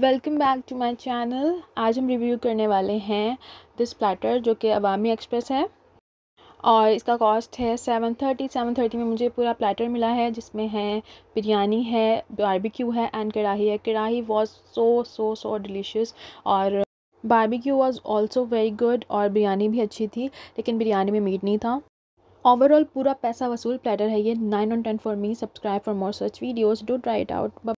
welcome back to my channel आज हम review करने वाले हैं दिस प्लेटर जो कि अवामी एक्सप्रेस है और इसका कॉस्ट है सेवन थर्टी सेवन थर्टी में मुझे पूरा प्लेटर मिला है जिसमें है बिरयानी है बारबेक्यू है एंड कढ़ाही है kadhai was so so so delicious और barbecue was also very good और बिरयानी भी अच्छी थी लेकिन बिरयानी में मीट नहीं था ओवरऑल पूरा पैसा वसूल प्लेटर है ये nine on ten for me subscribe for more such videos do try it out